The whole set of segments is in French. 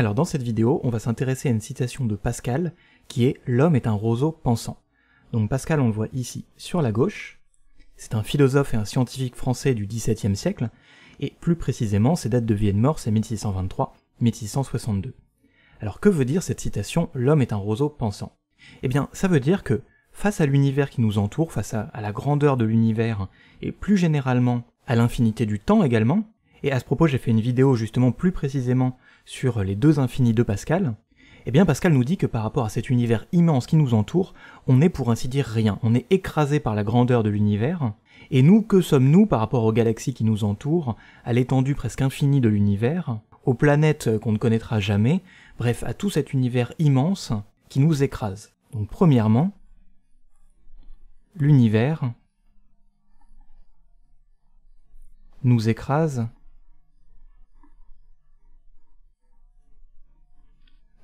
Alors dans cette vidéo, on va s'intéresser à une citation de Pascal qui est « L'homme est un roseau pensant ». Donc Pascal, on le voit ici sur la gauche, c'est un philosophe et un scientifique français du XVIIe siècle, et plus précisément ses dates de vie et de mort c'est 1623-1662. Alors que veut dire cette citation « L'homme est un roseau pensant » Eh bien ça veut dire que face à l'univers qui nous entoure, face à, à la grandeur de l'univers, et plus généralement à l'infinité du temps également, et à ce propos, j'ai fait une vidéo justement plus précisément sur les deux infinis de Pascal. Eh bien, Pascal nous dit que par rapport à cet univers immense qui nous entoure, on n'est pour ainsi dire rien, on est écrasé par la grandeur de l'univers, et nous, que sommes-nous par rapport aux galaxies qui nous entourent, à l'étendue presque infinie de l'univers, aux planètes qu'on ne connaîtra jamais, bref, à tout cet univers immense qui nous écrase. Donc premièrement, l'univers nous écrase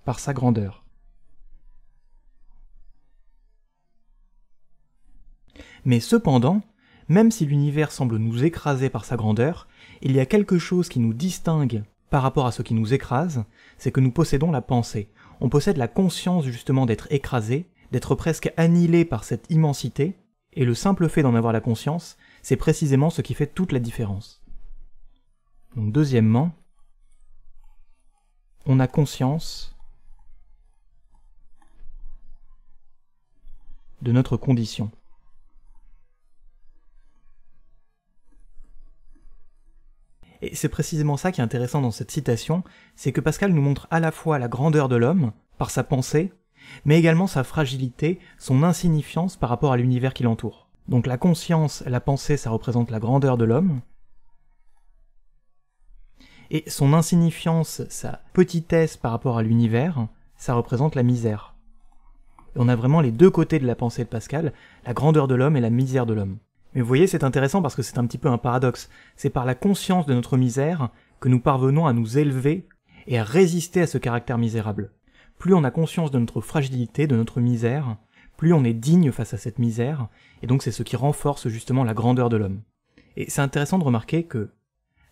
par sa grandeur. Mais cependant, même si l'univers semble nous écraser par sa grandeur, il y a quelque chose qui nous distingue par rapport à ce qui nous écrase, c'est que nous possédons la pensée. On possède la conscience justement d'être écrasé, d'être presque annihilé par cette immensité, et le simple fait d'en avoir la conscience, c'est précisément ce qui fait toute la différence. Donc deuxièmement, on a conscience de notre condition. Et c'est précisément ça qui est intéressant dans cette citation, c'est que Pascal nous montre à la fois la grandeur de l'homme, par sa pensée, mais également sa fragilité, son insignifiance par rapport à l'univers qui l'entoure. Donc la conscience, la pensée, ça représente la grandeur de l'homme, et son insignifiance, sa petitesse par rapport à l'univers, ça représente la misère on a vraiment les deux côtés de la pensée de Pascal, la grandeur de l'homme et la misère de l'homme. Mais vous voyez, c'est intéressant parce que c'est un petit peu un paradoxe. C'est par la conscience de notre misère que nous parvenons à nous élever et à résister à ce caractère misérable. Plus on a conscience de notre fragilité, de notre misère, plus on est digne face à cette misère, et donc c'est ce qui renforce justement la grandeur de l'homme. Et c'est intéressant de remarquer que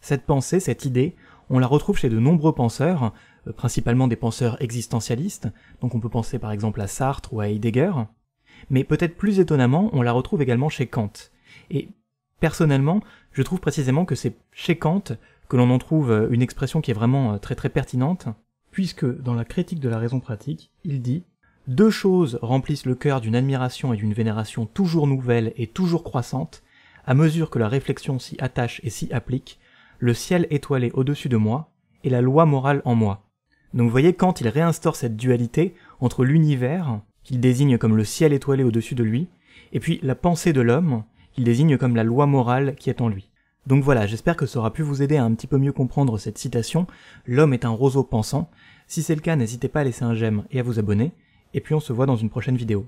cette pensée, cette idée, on la retrouve chez de nombreux penseurs, euh, principalement des penseurs existentialistes, donc on peut penser par exemple à Sartre ou à Heidegger, mais peut-être plus étonnamment, on la retrouve également chez Kant. Et personnellement, je trouve précisément que c'est chez Kant que l'on en trouve euh, une expression qui est vraiment euh, très très pertinente, puisque dans la critique de la raison pratique, il dit Deux choses remplissent le cœur d'une admiration et d'une vénération toujours nouvelles et toujours croissantes, à mesure que la réflexion s'y attache et s'y applique, le ciel étoilé au-dessus de moi, et la loi morale en moi. Donc vous voyez, quand il réinstaure cette dualité entre l'univers, qu'il désigne comme le ciel étoilé au-dessus de lui, et puis la pensée de l'homme, qu'il désigne comme la loi morale qui est en lui. Donc voilà, j'espère que ça aura pu vous aider à un petit peu mieux comprendre cette citation, l'homme est un roseau pensant. Si c'est le cas, n'hésitez pas à laisser un j'aime et à vous abonner, et puis on se voit dans une prochaine vidéo.